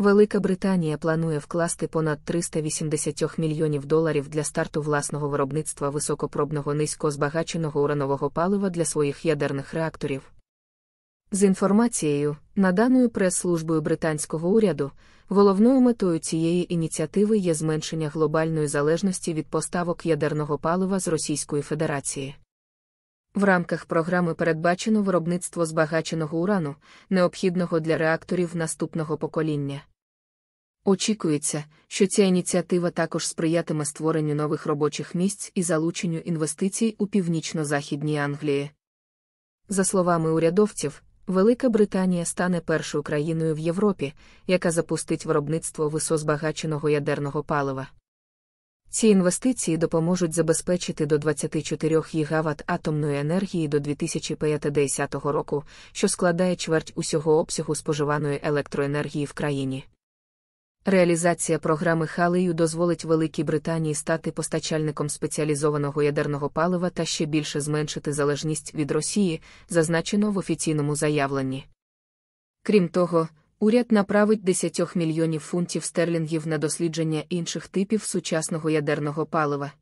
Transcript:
Велика Британія планує вкласти понад 380 мільйонів доларів для старту власного виробництва високопробного низькозбагаченого уранового палива для своїх ядерних реакторів. З інформацією, наданою прес-службою британського уряду, головною метою цієї ініціативи є зменшення глобальної залежності від поставок ядерного палива з Російської Федерації. В рамках програми передбачено виробництво збагаченого урану, необхідного для реакторів наступного покоління. Очікується, що ця ініціатива також сприятиме створенню нових робочих місць і залученню інвестицій у північно-західній Англії. За словами урядовців, Велика Британія стане першою країною в Європі, яка запустить виробництво висозбагаченого ядерного палива. Ці інвестиції допоможуть забезпечити до 24 гігават атомної енергії до 2050 року, що складає чверть усього обсягу споживаної електроенергії в країні. Реалізація програми Халею дозволить Великій Британії стати постачальником спеціалізованого ядерного палива та ще більше зменшити залежність від Росії, зазначено в офіційному заявленні. Крім того, Уряд направить 10 мільйонів фунтів стерлінгів на дослідження інших типів сучасного ядерного палива.